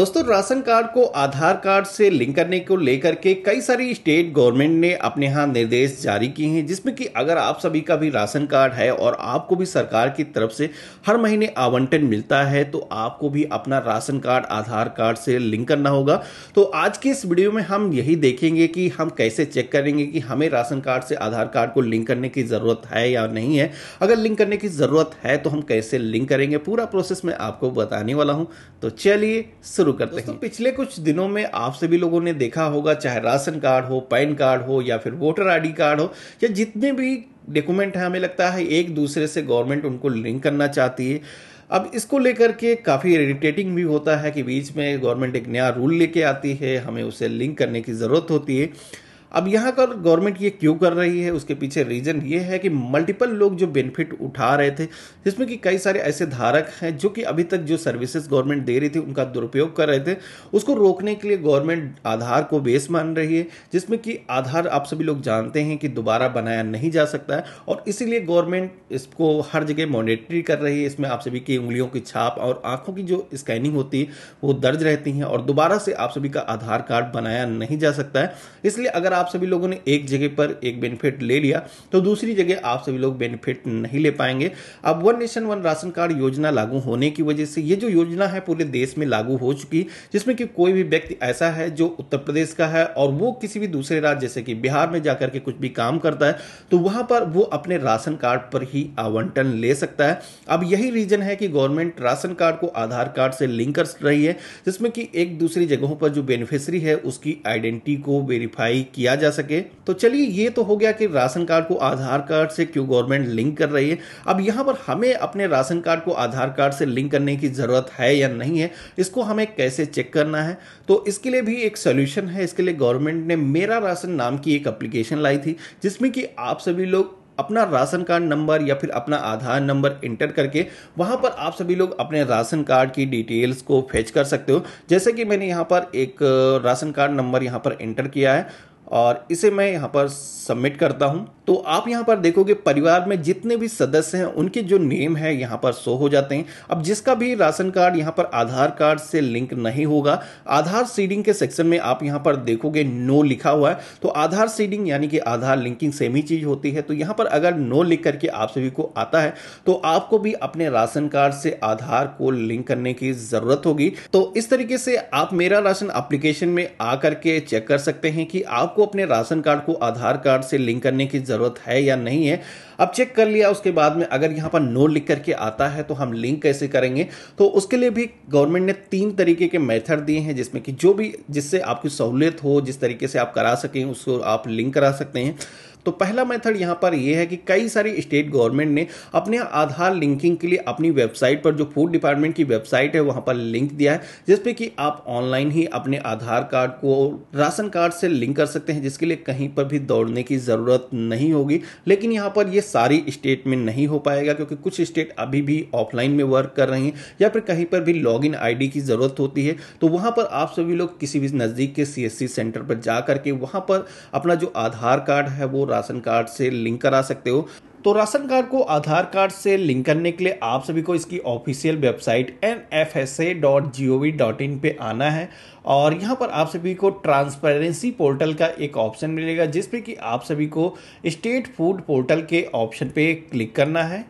दोस्तों ration card को आधार card से लिंक करने को लेकर के कई सारी स्टेट गवर्नमेंट ने अपने यहाँ निर्देश जारी किए हैं जिसमें कि अगर आप सभी का भी राशन कार्ड है और आपको भी सरकार की तरफ से हर महीने आवंटन मिलता है तो आपको भी अपना राशन कार्ड आधार कार्ड से लिंक करना होगा तो आज की इस वीडियो में हम यही देखेंगे कि हम कैसे चेक करेंगे कि हमें राशन कार्ड से आधार कार्ड को लिंक करने की ज़रूरत है या नहीं है अगर लिंक करने की ज़रूरत है तो हम कैसे लिंक करेंगे पूरा प्रोसेस मैं आपको बताने वाला हूँ तो चलिए शुरू शुरू करते हैं पिछले कुछ दिनों में आप सभी लोगों ने देखा होगा चाहे राशन कार्ड हो पैन कार्ड हो या फिर वोटर आईडी कार्ड हो या जितने भी डॉक्यूमेंट है हमें लगता है एक दूसरे से गवर्नमेंट उनको लिंक करना चाहती है अब इसको लेकर के काफ़ी इरिटेटिंग भी होता है कि बीच में गवर्नमेंट एक नया रूल लेके आती है हमें उसे लिंक करने की ज़रूरत होती है अब यहाँ पर गवर्नमेंट ये क्यों कर रही है उसके पीछे रीज़न ये है कि मल्टीपल लोग जो बेनिफिट उठा रहे थे जिसमें कि कई सारे ऐसे धारक हैं जो कि अभी तक जो सर्विसेज गवर्नमेंट दे रही थी उनका दुरुपयोग कर रहे थे उसको रोकने के लिए गवर्नमेंट आधार को बेस मान रही है जिसमें कि आधार आप सभी लोग जानते हैं कि दोबारा बनाया नहीं जा सकता है और इसीलिए गवर्नमेंट इसको हर जगह मॉनिटरी कर रही है इसमें आप सभी की उंगलियों की छाप और आंखों की जो स्कैनिंग होती है वो दर्ज रहती हैं और दोबारा से आप सभी का आधार कार्ड बनाया नहीं जा सकता है इसलिए अगर आप सभी लोगों ने एक जगह पर एक बेनिफिट ले लिया तो दूसरी जगह आप सभी लोग बेनिफिट नहीं ले पाएंगे अब one nation one ration card योजना लागू होने की वजह से ये जो योजना है पूरे देश में लागू हो चुकी जिसमें कि कोई भी व्यक्ति ऐसा है जो उत्तर प्रदेश का है और वो किसी भी दूसरे राज्य जैसे कि बिहार में जाकर के कुछ भी काम करता है तो वहां पर वो अपने राशन कार्ड पर ही आवंटन ले सकता है अब यही रीजन है कि गवर्नमेंट राशन कार्ड को आधार कार्ड से लिंक कर रही है जिसमें कि एक दूसरी जगहों पर जो बेनिफिशरी है उसकी आइडेंटिटी को वेरीफाई किया किया जा सके तो चलिए ये तो हो गया कि राशन कार्ड को आधार कार्ड से क्यों गवर्नमेंट लिंक कर रही है अब यहां पर हमें अपने राशन कार्ड को आधार कार्ड से लिंक करने की ज़रूरत है या नहीं है इसको हमें कैसे चेक करना है तो इसके लिए भी एक सोल्यूशन है इसके लिए गवर्नमेंट ने मेरा राशन नाम की एक अप्लीकेशन लाई थी जिसमें कि आप सभी लोग अपना राशन कार्ड नंबर या फिर अपना आधार नंबर इंटर करके वहां पर आप सभी लोग अपने राशन कार्ड की डिटेल्स को फेच कर सकते हो जैसे कि मैंने यहां पर एक राशन कार्ड नंबर यहां पर इंटर किया है और इसे मैं यहाँ पर सबमिट करता हूँ तो आप यहाँ पर देखोगे परिवार में जितने भी सदस्य हैं उनके जो नेम है यहाँ पर शो हो जाते हैं अब जिसका भी राशन कार्ड यहाँ पर आधार कार्ड से लिंक नहीं होगा आधार सीडिंग के सेक्शन में आप यहाँ पर देखोगे नो लिखा हुआ है तो आधार सीडिंग यानी कि आधार लिंकिंग सेम ही चीज होती है तो यहाँ पर अगर नो लिख करके आप सभी को आता है तो आपको भी अपने राशन कार्ड से आधार को लिंक करने की जरूरत होगी तो इस तरीके से आप मेरा राशन एप्लीकेशन में आकर के चेक कर सकते हैं कि आपको अपने राशन कार्ड को आधार कार्ड से लिंक करने की जरूरत ज़रूरत है या नहीं है अब चेक कर लिया उसके बाद में अगर यहां पर नो लिख करके आता है तो हम लिंक कैसे करेंगे तो उसके लिए भी गवर्नमेंट ने तीन तरीके के मेथड दिए हैं जिसमें कि जो भी जिससे आपकी सहूलियत हो जिस तरीके से आप करा सकें उसको आप लिंक करा सकते हैं तो पहला मेथड यहाँ पर यह है कि कई सारी स्टेट गवर्नमेंट ने अपने आधार लिंकिंग के लिए अपनी वेबसाइट पर जो फूड डिपार्टमेंट की वेबसाइट है वहां पर लिंक दिया है जिसपे कि आप ऑनलाइन ही अपने आधार कार्ड को राशन कार्ड से लिंक कर सकते हैं जिसके लिए कहीं पर भी दौड़ने की ज़रूरत नहीं होगी लेकिन यहाँ पर यह सारी स्टेट में नहीं हो पाएगा क्योंकि कुछ स्टेट अभी भी ऑफलाइन में वर्क कर रही हैं या फिर कहीं पर भी लॉग इन की ज़रूरत होती है तो वहां पर आप सभी लोग किसी भी नज़दीक के सी सेंटर पर जा करके वहाँ पर अपना जो आधार कार्ड है वो राशन कार्ड से लिंक करा सकते हो तो राशन कार्ड को आधार कार्ड से लिंक करने के लिए आप सभी को इसकी official website N F S A dot G O V dot in पर आना है और यहाँ पर आप सभी को ट्रांसपेरेंसी पोर्टल का एक ऑप्शन मिलेगा जिसपे कि आप सभी को स्टेट फूड पोर्टल के ऑप्शन पे क्लिक करना है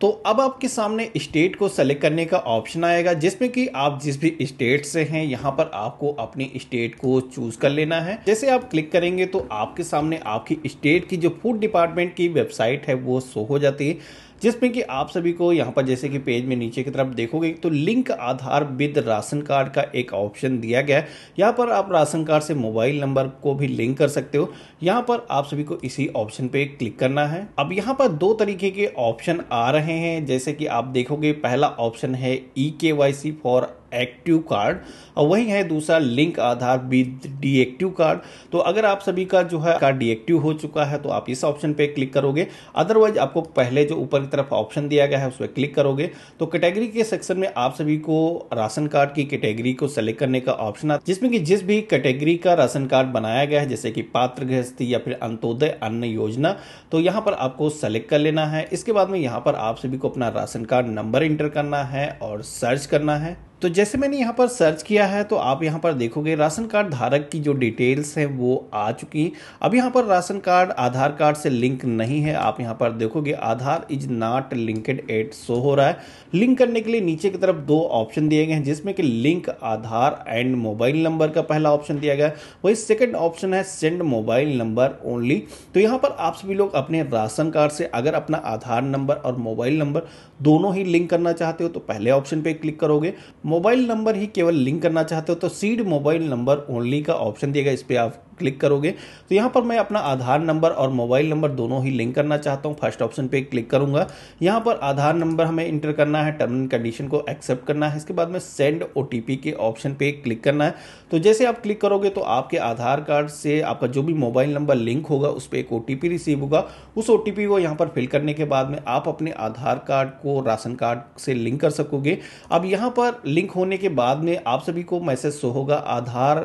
तो अब आपके सामने स्टेट को सेलेक्ट करने का ऑप्शन आएगा जिसमें कि आप जिस भी स्टेट से हैं यहाँ पर आपको अपनी स्टेट को चूज कर लेना है जैसे आप क्लिक करेंगे तो आपके सामने आपकी स्टेट की जो फूड डिपार्टमेंट की वेबसाइट है वो शो हो जाती है जिसमें कि आप सभी को यहाँ पर जैसे कि पेज में नीचे की तरफ देखोगे तो link Aadhaar with ration card का एक ऑप्शन दिया गया है यहाँ पर आप राशन कार्ड से मोबाइल नंबर को भी लिंक कर सकते हो यहाँ पर आप सभी को इसी ऑप्शन पे क्लिक करना है अब यहाँ पर दो तरीके के ऑप्शन आ रहे हैं जैसे कि आप देखोगे पहला ऑप्शन है E K Y C for active card और वही है दूसरा link Aadhaar with deactive card तो अगर आप सभी का जो है कार्ड डीएक्टिव हो चुका है तो आप इस ऑप्शन पे क्लिक करोगे अदरवाइज आपको पहले जो ऊपर की तरफ ऑप्शन दिया गया है उस पर क्लिक करोगे तो कैटेगरी के सेक्शन में आप सभी को राशन कार्ड की कैटेगरी को सेलेक्ट करने का ऑप्शन आता जिसमें कि जिस भी कैटेगरी का राशन कार्ड बनाया गया है जैसे कि पात्र गृहस्थी या फिर अंत्योदय अन्न योजना तो यहाँ पर आपको सेलेक्ट कर लेना है इसके बाद में यहाँ पर आप सभी को अपना राशन कार्ड नंबर इंटर करना है और सर्च करना है तो जैसे मैंने यहाँ पर सर्च किया है तो आप यहाँ पर देखोगे राशन कार्ड धारक की जो डिटेल्स हैं वो आ चुकी अब यहाँ पर राशन कार्ड आधार कार्ड से लिंक नहीं है आप यहाँ पर देखोगे Aadhaar is not linked yet show हो रहा है लिंक करने के लिए नीचे की तरफ दो ऑप्शन दिए गए हैं जिसमें कि link Aadhaar and mobile number का पहला ऑप्शन दिया गया वही सेकेंड ऑप्शन है सेंड मोबाइल नंबर ओनली तो यहाँ पर आप सभी लोग अपने राशन कार्ड से अगर अपना आधार नंबर और मोबाइल नंबर दोनों ही लिंक करना चाहते हो तो पहले ऑप्शन पर क्लिक करोगे मोबाइल नंबर ही केवल लिंक करना चाहते हो तो सीड मोबाइल नंबर ओनली का ऑप्शन दिएगा इस पर आप क्लिक करोगे तो यहाँ पर मैं अपना आधार नंबर और मोबाइल नंबर दोनों ही लिंक करना चाहता हूँ फर्स्ट ऑप्शन पे क्लिक करूंगा यहाँ पर आधार नंबर हमें इंटर करना है टर्म एंड कंडीशन को एक्सेप्ट करना है इसके बाद में सेंड ओ के ऑप्शन पे क्लिक करना है तो जैसे आप क्लिक करोगे तो आपके आधार कार्ड से आपका जो भी मोबाइल नंबर लिंक होगा उस पर एक ओ रिसीव होगा उस ओ को यहाँ पर फिल करने के बाद में आप अपने आधार कार्ड को राशन कार्ड से लिंक कर सकोगे अब यहाँ पर लिंक होने के बाद में आप सभी को मैसेज सो होगा आधार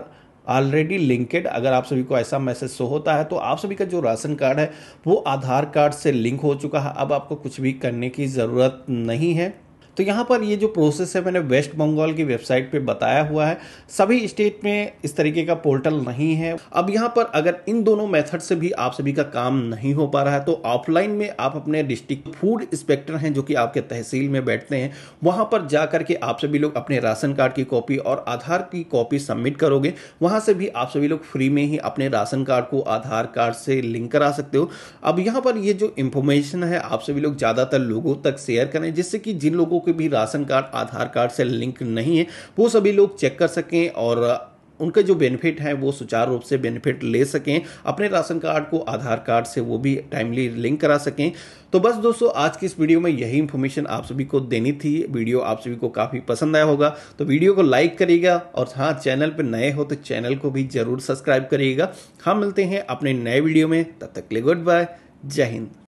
ऑलरेडी लिंकेड अगर आप सभी को ऐसा मैसेज शो होता है तो आप सभी का जो राशन कार्ड है वो आधार कार्ड से लिंक हो चुका है अब आपको कुछ भी करने की ज़रूरत नहीं है तो यहाँ पर ये जो प्रोसेस है मैंने वेस्ट बंगाल की वेबसाइट पे बताया हुआ है सभी स्टेट में इस तरीके का पोर्टल नहीं है अब यहाँ पर अगर इन दोनों मेथड से भी आप सभी का काम नहीं हो पा रहा है तो ऑफलाइन में आप अपने डिस्ट्रिक्ट फूड इंस्पेक्टर हैं जो कि आपके तहसील में बैठते हैं वहाँ पर जा करके आप सभी लोग अपने राशन कार्ड की कॉपी और आधार की कॉपी सबमिट करोगे वहाँ से भी आप सभी लोग फ्री में ही अपने राशन कार्ड को आधार कार्ड से लिंक करा सकते हो अब यहाँ पर ये जो इन्फॉर्मेशन है आप सभी लोग ज़्यादातर लोगों तक शेयर करें जिससे कि जिन लोगों के भी राशन कार्ड आधार कार्ड से लिंक नहीं है वो सभी लोग चेक कर सकें और उनके जो बेनिफिट हैं वो सुचारू रूप से बेनिफिट ले सकें अपने राशन कार्ड को आधार कार्ड से वो भी टाइमली लिंक करा सकें तो बस दोस्तों आज की इस वीडियो में यही इन्फॉर्मेशन आप सभी को देनी थी वीडियो आप सभी को काफ़ी पसंद आया होगा तो वीडियो को लाइक करिएगा और हाँ चैनल पर नए हो तो चैनल को भी ज़रूर सब्सक्राइब करिएगा हम मिलते हैं अपने नए वीडियो में तब तक ले गुड बाय जय हिंद